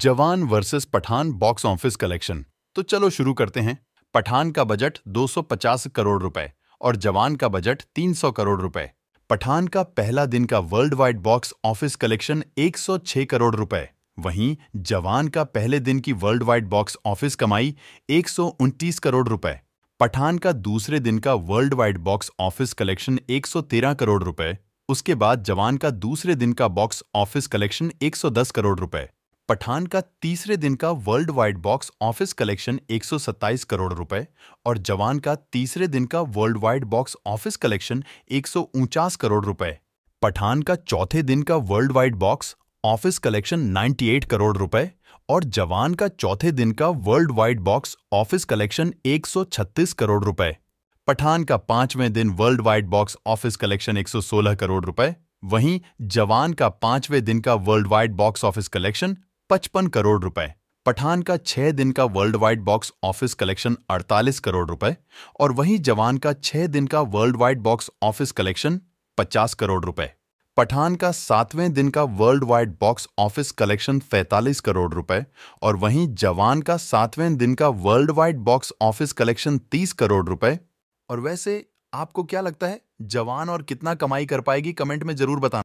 जवान versus Pathaan box office collection तो चलो शुरू करते हैं पठान का बजट 250 करोड़ रुपए और जवान का बजट 300 करोड़ रुपए पठान का पहला दिन का world wide box office collection 106 crore रुपए वहीं जवान का पहले दिन की वर्ल्ड वाइड बॉक्स ऑफिस कमाई एक करोड़ रुपए पठान का दूसरे दिन का world wide box office collection 113 crore रुपए उसके बाद जवान का दूसरे दिन का बॉक्स ऑफिस कलेक्शन 110 करोड़ रुपए पठान का तीसरे दिन का world wide box office collection 127 crore रुपए और जवान का तीसरे दिन का world wide box office collection एक करोड़ रुपए पठान का चौथे दिन का world wide box office collection 98 crore रुपए और जवान का चौथे दिन का world wide box office collection 136 crore रुपए पठान का पांचवें दिन world wide box office collection 116 crore रुपए वहीं जवान का पांचवें दिन का world wide box office collection पचपन करोड़ रुपए पठान का छह दिन का world wide box office collection 48 crore रुपए और वहीं जवान का छह दिन का world wide box office collection 50 crore रुपए पठान का सातवें दिन का world wide box office collection 45 crore रुपए और वहीं जवान का सातवें दिन का world wide box office collection 30 crore रुपए और वैसे आपको क्या लगता है जवान और कितना कमाई कर पाएगी कमेंट में जरूर बताना